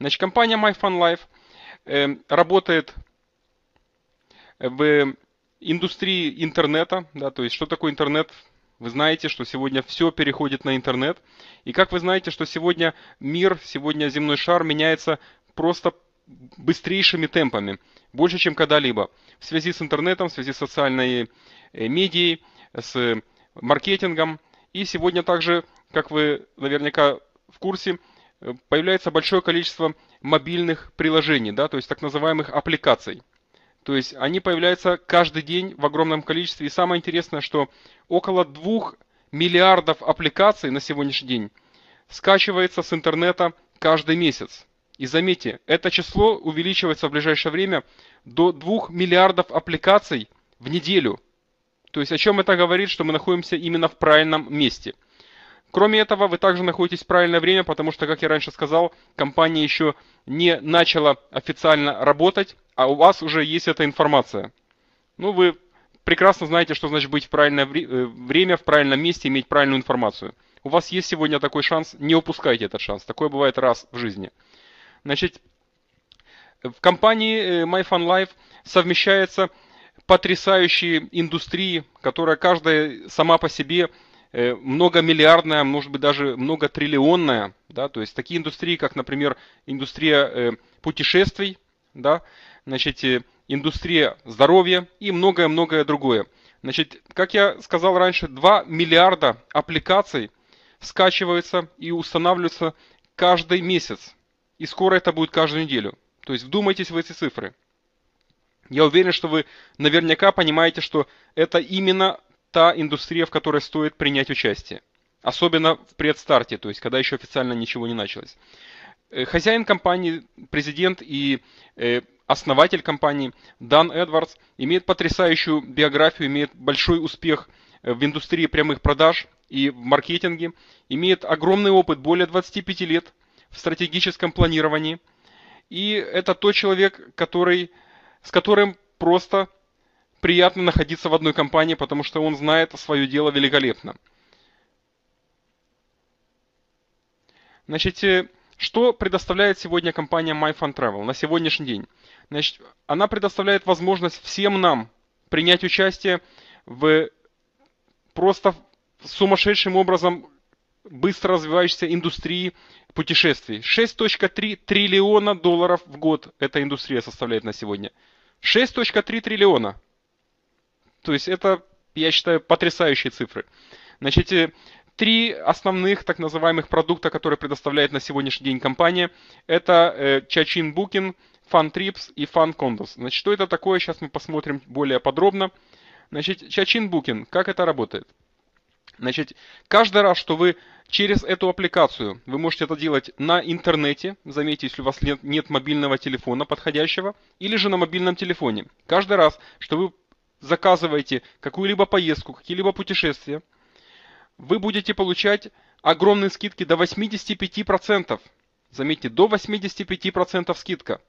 Значит, компания MyFunLife эм, работает в индустрии интернета. Да, то есть, что такое интернет? Вы знаете, что сегодня все переходит на интернет. И как вы знаете, что сегодня мир, сегодня земной шар меняется просто быстрейшими темпами, больше, чем когда-либо. В связи с интернетом, в связи с социальной э, медией, с маркетингом. И сегодня также, как вы наверняка в курсе, Э, появляется большое количество мобильных приложений, да, то есть так называемых аппликаций. То есть они появляются каждый день в огромном количестве. И самое интересное, что около 2 миллиардов аппликаций на сегодняшний день скачивается с интернета каждый месяц. И заметьте, это число увеличивается в ближайшее время до 2 миллиардов аппликаций в неделю. То есть о чем это говорит, что мы находимся именно в правильном месте – Кроме этого, вы также находитесь в правильное время, потому что, как я раньше сказал, компания еще не начала официально работать, а у вас уже есть эта информация. Ну, вы прекрасно знаете, что значит быть в правильное э, время, в правильном месте, иметь правильную информацию. У вас есть сегодня такой шанс, не упускайте этот шанс. Такое бывает раз в жизни. Значит, в компании э, MyFunLife совмещается потрясающие индустрии, которая каждая сама по себе – Э, многомиллиардная, может быть даже многотриллионная, да, то есть такие индустрии, как, например, индустрия э, путешествий, да, значит, э, индустрия здоровья и многое-многое другое. Значит, как я сказал раньше, 2 миллиарда аппликаций скачиваются и устанавливаются каждый месяц. И скоро это будет каждую неделю. То есть вдумайтесь в эти цифры. Я уверен, что вы наверняка понимаете, что это именно та индустрия, в которой стоит принять участие. Особенно в предстарте, то есть когда еще официально ничего не началось. Э, хозяин компании, президент и э, основатель компании Дан Эдвардс имеет потрясающую биографию, имеет большой успех э, в индустрии прямых продаж и в маркетинге, имеет огромный опыт, более 25 лет в стратегическом планировании. И это тот человек, который, с которым просто приятно находиться в одной компании, потому что он знает свое дело великолепно. Значит, э, что предоставляет сегодня компания MyFunTravel на сегодняшний день? Значит, она предоставляет возможность всем нам принять участие в просто сумасшедшим образом быстро развивающейся индустрии путешествий. 6.3 триллиона долларов в год эта индустрия составляет на сегодня. 6.3 триллиона. То есть это, я считаю, потрясающие цифры. Значит, э, три основных так называемых продукта, которые предоставляет на сегодняшний день компания, это э, Чачин Booking, Fun Trips и Fun Condos. Значит, что это такое, сейчас мы посмотрим более подробно. Значит, Чачин Booking, как это работает? Значит, каждый раз, что вы через эту аппликацию, вы можете это делать на интернете, заметьте, если у вас нет, нет мобильного телефона подходящего, или же на мобильном телефоне. Каждый раз, что вы заказываете какую-либо поездку, какие-либо путешествия, вы будете получать огромные скидки до 85%. Заметьте, до 85% скидка.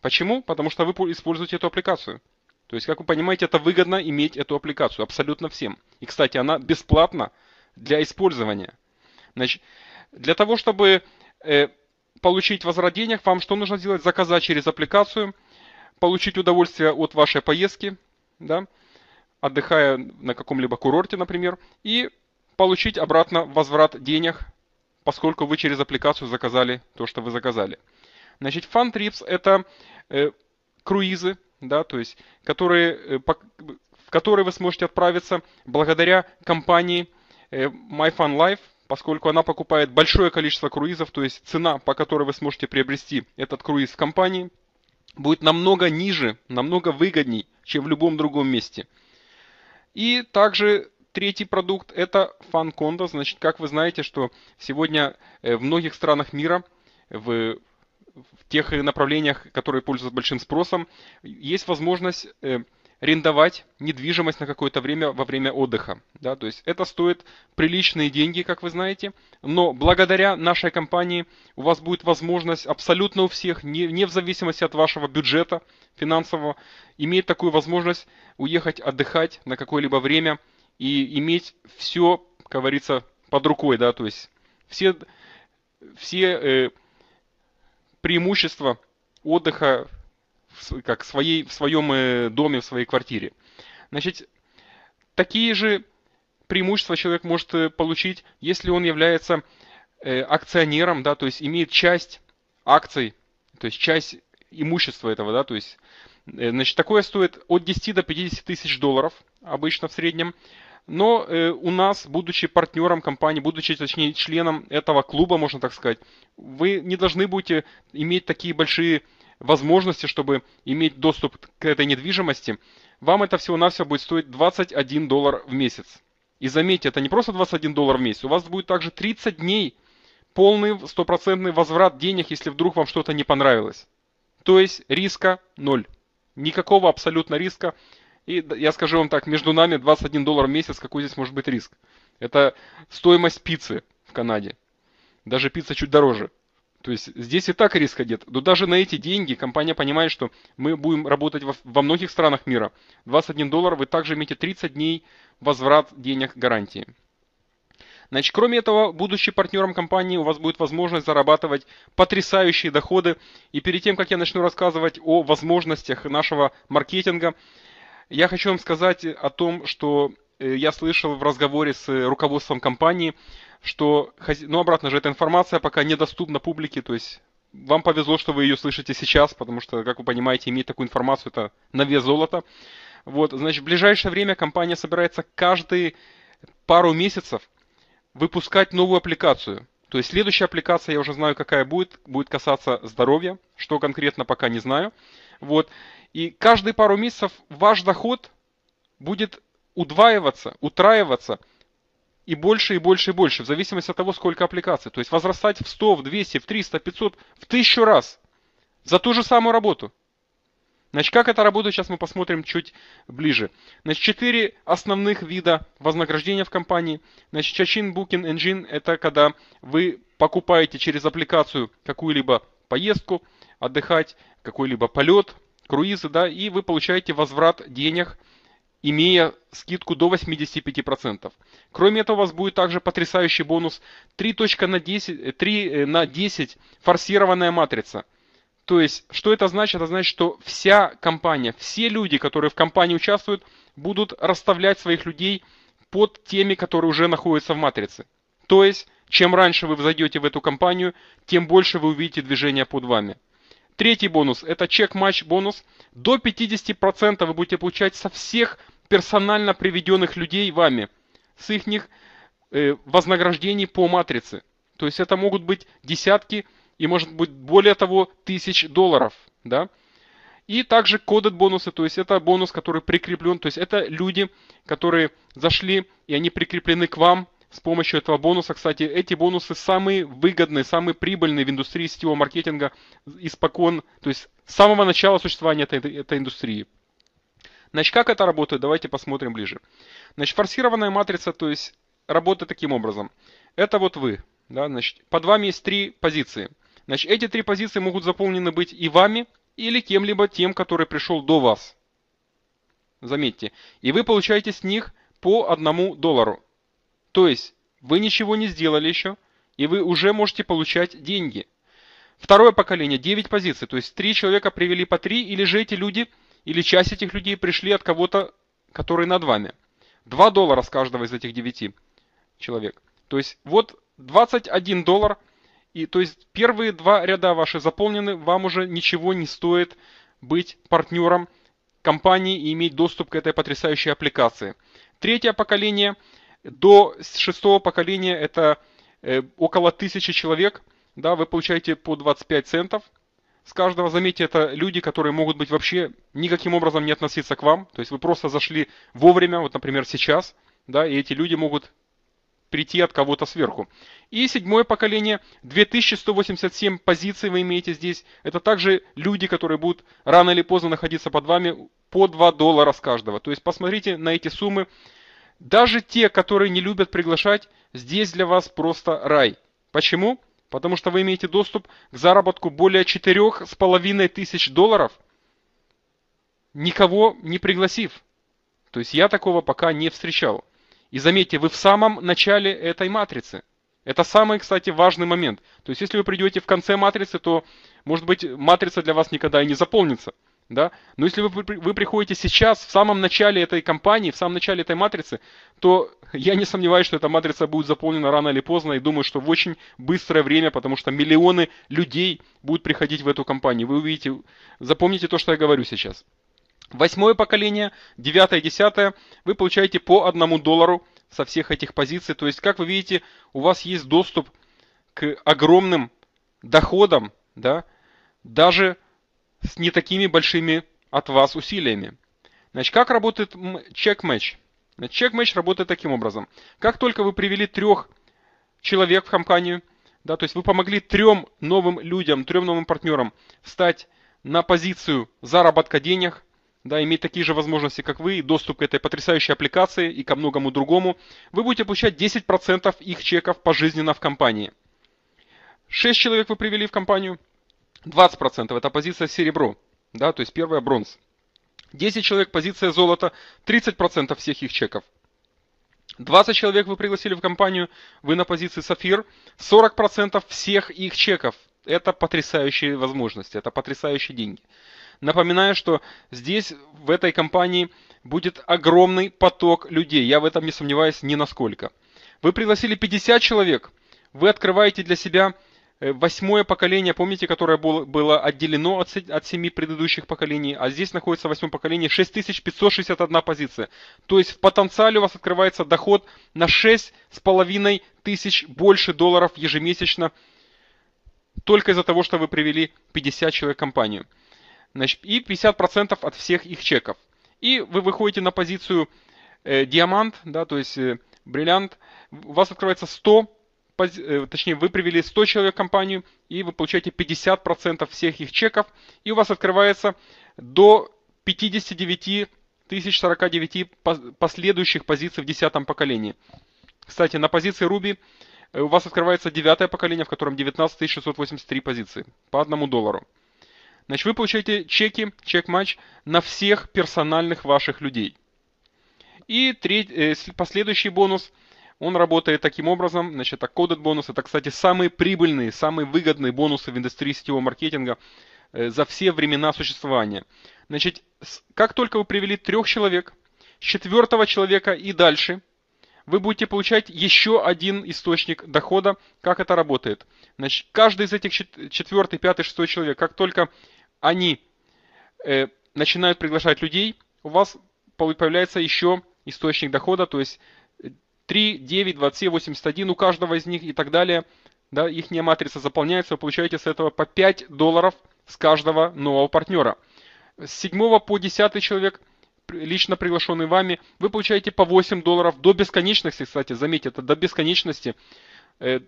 Почему? Потому что вы используете эту аппликацию. То есть, как вы понимаете, это выгодно иметь эту аппликацию абсолютно всем. И, кстати, она бесплатна для использования. Значит, для того, чтобы э, получить возврат денег, вам что нужно сделать? Заказать через аппликацию, получить удовольствие от вашей поездки, да, отдыхая на каком-либо курорте, например, и получить обратно возврат денег, поскольку вы через аппликацию заказали то, что вы заказали. Значит, Fun Trips это э, круизы, да, то есть, которые, э, по, в которые вы сможете отправиться благодаря компании э, My Fun Life, поскольку она покупает большое количество круизов, то есть цена, по которой вы сможете приобрести этот круиз в компании, будет намного ниже, намного выгодней, чем в любом другом месте. И также третий продукт это фан-конто. Значит, как вы знаете, что сегодня э, в многих странах мира, в, в тех направлениях, которые пользуются большим спросом, есть возможность э, арендовать недвижимость на какое-то время во время отдыха. Да, то есть это стоит приличные деньги, как вы знаете. Но благодаря нашей компании у вас будет возможность абсолютно у всех, не, не в зависимости от вашего бюджета финансового, иметь такую возможность уехать отдыхать на какое-либо время и иметь все, как говорится, под рукой. Да, то есть все, все э, преимущества отдыха в, как, своей, в своем э, доме, в своей квартире. Значит, такие же преимущества человек может э, получить, если он является э, акционером, да, то есть имеет часть акций, то есть часть имущества этого, да, то есть, значит, такое стоит от 10 до 50 тысяч долларов обычно в среднем. Но э, у нас, будучи партнером компании, будучи, точнее, членом этого клуба, можно так сказать, вы не должны будете иметь такие большие возможности, чтобы иметь доступ к этой недвижимости, вам это всего-навсего будет стоить 21 доллар в месяц. И заметьте, это не просто 21 доллар в месяц, у вас будет также 30 дней полный стопроцентный возврат денег, если вдруг вам что-то не понравилось. То есть риска ноль. Никакого абсолютно риска. И я скажу вам так, между нами 21 доллар в месяц, какой здесь может быть риск? Это стоимость пиццы в Канаде. Даже пицца чуть дороже. То есть здесь и так риска нет. Но даже на эти деньги компания понимает, что мы будем работать во, во многих странах мира. 21 доллар вы также имеете 30 дней возврат денег гарантии. Значит, кроме этого, будучи партнером компании, у вас будет возможность зарабатывать потрясающие доходы. И перед тем, как я начну рассказывать о возможностях нашего маркетинга, я хочу вам сказать о том, что э, я слышал в разговоре с руководством компании, что, ну, обратно же, эта информация пока недоступна публике, то есть вам повезло, что вы ее слышите сейчас, потому что, как вы понимаете, иметь такую информацию это на вес золота. Вот, значит, в ближайшее время компания собирается каждые пару месяцев выпускать новую аппликацию. То есть следующая аппликация, я уже знаю, какая будет, будет касаться здоровья, что конкретно пока не знаю. Вот. И каждые пару месяцев ваш доход будет удваиваться, утраиваться – и больше, и больше, и больше, в зависимости от того, сколько аппликаций. То есть возрастать в 100, в 200, в 300, в 500, в 1000 раз за ту же самую работу. Значит, как это работает, сейчас мы посмотрим чуть ближе. Значит, четыре основных вида вознаграждения в компании. Значит, Чачин букин Engine – это когда вы покупаете через аппликацию какую-либо поездку, отдыхать, какой-либо полет, круизы, да, и вы получаете возврат денег – имея скидку до 85%. Кроме этого, у вас будет также потрясающий бонус 3, на 10, 3 э, э, на 10 форсированная матрица. То есть, что это значит? Это значит, что вся компания, все люди, которые в компании участвуют, будут расставлять своих людей под теми, которые уже находятся в матрице. То есть, чем раньше вы взойдете в эту компанию, тем больше вы увидите движения под вами. Третий бонус – это чек-матч бонус. До 50% вы будете получать со всех персонально приведенных людей вами, с их э, вознаграждений по матрице. То есть это могут быть десятки и может быть более того тысяч долларов. Да? И также кодет бонусы, то есть это бонус, который прикреплен. То есть это люди, которые зашли и они прикреплены к вам с помощью этого бонуса. Кстати, эти бонусы самые выгодные, самые прибыльные в индустрии сетевого маркетинга испокон, то есть с самого начала существования этой, этой индустрии. Значит, как это работает, давайте посмотрим ближе. Значит, форсированная матрица, то есть работает таким образом. Это вот вы, да, значит, под вами есть три позиции. Значит, эти три позиции могут заполнены быть и вами, или кем-либо тем, который пришел до вас. Заметьте. И вы получаете с них по одному доллару. То есть, вы ничего не сделали еще, и вы уже можете получать деньги. Второе поколение, 9 позиций, то есть три человека привели по три или же эти люди – или часть этих людей пришли от кого-то, который над вами. 2 доллара с каждого из этих 9 человек. То есть вот 21 доллар, и то есть первые два ряда ваши заполнены, вам уже ничего не стоит быть партнером компании и иметь доступ к этой потрясающей аппликации. Третье поколение до шестого поколения это э, около тысячи человек, да, вы получаете по 25 центов – с каждого, заметьте, это люди, которые могут быть вообще никаким образом не относиться к вам. То есть вы просто зашли вовремя, вот, например, сейчас, да, и эти люди могут прийти от кого-то сверху. И седьмое поколение, 2187 позиций вы имеете здесь. Это также люди, которые будут рано или поздно находиться под вами по 2 доллара с каждого. То есть посмотрите на эти суммы. Даже те, которые не любят приглашать, здесь для вас просто рай. Почему? потому что вы имеете доступ к заработку более 4,5 тысяч долларов, никого не пригласив. То есть я такого пока не встречал. И заметьте, вы в самом начале этой матрицы. Это самый, кстати, важный момент. То есть если вы придете в конце матрицы, то, может быть, матрица для вас никогда и не заполнится да. Но если вы, вы приходите сейчас, в самом начале этой кампании, в самом начале этой матрицы, то я не сомневаюсь, что эта матрица будет заполнена рано или поздно, и думаю, что в очень быстрое время, потому что миллионы людей будут приходить в эту компанию. Вы увидите, запомните то, что я говорю сейчас. Восьмое поколение, девятое, десятое, вы получаете по одному доллару со всех этих позиций. То есть, как вы видите, у вас есть доступ к огромным доходам, да, даже с не такими большими от вас усилиями. Значит, как работает чек мэч чек мэч работает таким образом. Как только вы привели трех человек в компанию, да, то есть вы помогли трем новым людям, трем новым партнерам встать на позицию заработка денег, да, иметь такие же возможности, как вы, доступ к этой потрясающей аппликации и ко многому другому, вы будете получать 10% их чеков пожизненно в компании. 6 человек вы привели в компанию – 20% это позиция серебро, да, то есть первая бронз. 10 человек позиция золота, 30% всех их чеков. 20 человек вы пригласили в компанию, вы на позиции сафир, 40% всех их чеков. Это потрясающие возможности, это потрясающие деньги. Напоминаю, что здесь, в этой компании, будет огромный поток людей. Я в этом не сомневаюсь ни насколько. Вы пригласили 50 человек, вы открываете для себя Э, восьмое поколение, помните, которое было, было отделено от, от семи предыдущих поколений, а здесь находится восьмое поколение, 6561 позиция. То есть в потенциале у вас открывается доход на 6,5 тысяч больше долларов ежемесячно, только из-за того, что вы привели 50 человек в компанию. Значит, и 50% от всех их чеков. И вы выходите на позицию э, диамант, да, то есть э, бриллиант, у вас открывается 100 Э, точнее, вы привели 100 человек в компанию, и вы получаете 50% всех их чеков, и у вас открывается до 59 тысяч 49 последующих позиций в 10 поколении. Кстати, на позиции Ruby э, у вас открывается девятое поколение, в котором 19 683 позиции по одному доллару. Значит, вы получаете чеки, чек-матч на всех персональных ваших людей. И треть, э, последующий бонус – он работает таким образом, значит, кодет бонус, это, кстати, самые прибыльные, самые выгодные бонусы в индустрии сетевого маркетинга э, за все времена существования. Значит, как только вы привели трех человек, с четвертого человека и дальше, вы будете получать еще один источник дохода. Как это работает? Значит, каждый из этих четвертый, пятый, шестой человек, как только они э, начинают приглашать людей, у вас появляется еще источник дохода, то есть 3, 9, 27, 81 у каждого из них и так далее. Да, их матрица заполняется, вы получаете с этого по 5 долларов с каждого нового партнера. С 7 по 10 человек, лично приглашенный вами, вы получаете по 8 долларов до бесконечности, кстати, заметьте, это до бесконечности. Э,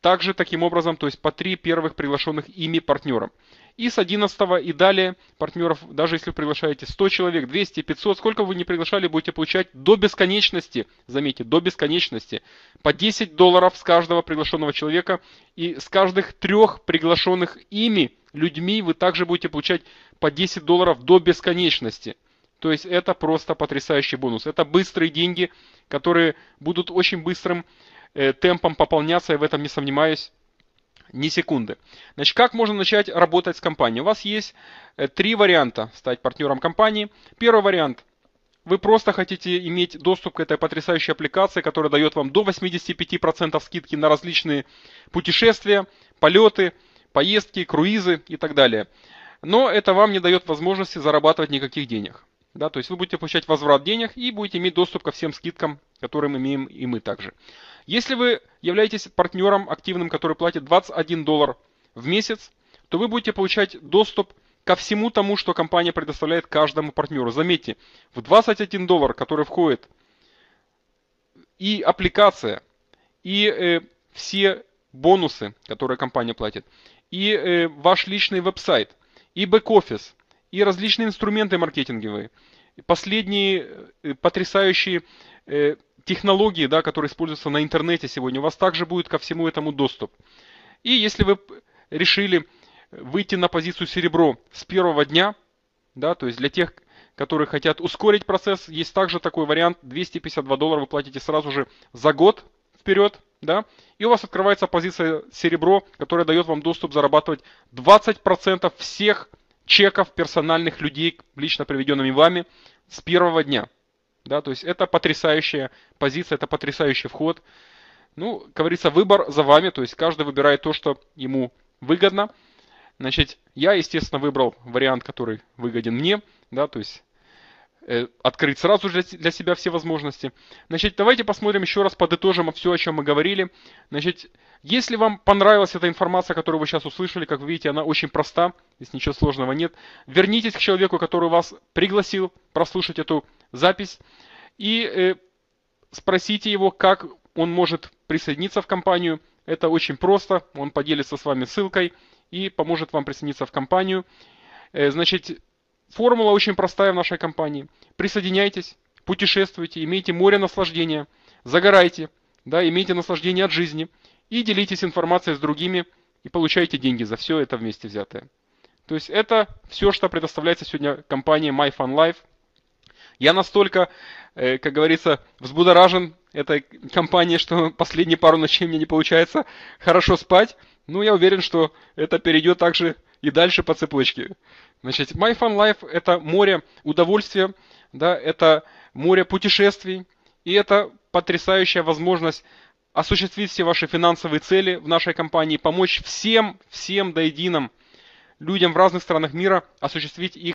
также таким образом, то есть по 3 первых приглашенных ими партнера. И с 11 и далее партнеров, даже если вы приглашаете 100 человек, 200, 500, сколько вы не приглашали, будете получать до бесконечности, заметьте, до бесконечности, по 10 долларов с каждого приглашенного человека и с каждых трех приглашенных ими людьми вы также будете получать по 10 долларов до бесконечности. То есть это просто потрясающий бонус. Это быстрые деньги, которые будут очень быстрым э, темпом пополняться, я в этом не сомневаюсь ни секунды. Значит, как можно начать работать с компанией? У вас есть э, три варианта стать партнером компании. Первый вариант – вы просто хотите иметь доступ к этой потрясающей аппликации, которая дает вам до 85% скидки на различные путешествия, полеты, поездки, круизы и так далее. Но это вам не дает возможности зарабатывать никаких денег. Да, то есть вы будете получать возврат денег и будете иметь доступ ко всем скидкам, которые мы имеем и мы также. Если вы являетесь партнером активным, который платит 21 доллар в месяц, то вы будете получать доступ ко всему тому, что компания предоставляет каждому партнеру. Заметьте, в 21 доллар, который входит и аппликация, и э, все бонусы, которые компания платит, и э, ваш личный веб-сайт, и бэк-офис, и различные инструменты маркетинговые, последние э, потрясающие э, технологии, да, которые используются на интернете сегодня, у вас также будет ко всему этому доступ. И если вы решили выйти на позицию серебро с первого дня, да, то есть для тех, которые хотят ускорить процесс, есть также такой вариант, 252 доллара вы платите сразу же за год вперед, да, и у вас открывается позиция серебро, которая дает вам доступ зарабатывать 20% всех чеков персональных людей, лично приведенными вами, с первого дня. Да, то есть это потрясающая позиция, это потрясающий вход. Ну, как говорится, выбор за вами, то есть каждый выбирает то, что ему выгодно. Значит, я, естественно, выбрал вариант, который выгоден мне, да, то есть э, открыть сразу же для себя все возможности. Значит, давайте посмотрим еще раз, подытожим все, о чем мы говорили. Значит, если вам понравилась эта информация, которую вы сейчас услышали, как вы видите, она очень проста, здесь ничего сложного нет. Вернитесь к человеку, который вас пригласил прослушать эту запись, и э, спросите его, как он может присоединиться в компанию. Это очень просто, он поделится с вами ссылкой и поможет вам присоединиться в компанию. Э, значит, формула очень простая в нашей компании. Присоединяйтесь, путешествуйте, имейте море наслаждения, загорайте, да, имейте наслаждение от жизни и делитесь информацией с другими и получайте деньги за все это вместе взятое. То есть это все, что предоставляется сегодня компания MyFunLife. Я настолько, э, как говорится, взбудоражен этой компанией, что последние пару ночей мне не получается хорошо спать. Но ну, я уверен, что это перейдет также и дальше по цепочке. Значит, My Fun Life – это море удовольствия, да, это море путешествий, и это потрясающая возможность осуществить все ваши финансовые цели в нашей компании, помочь всем, всем до единым людям в разных странах мира осуществить их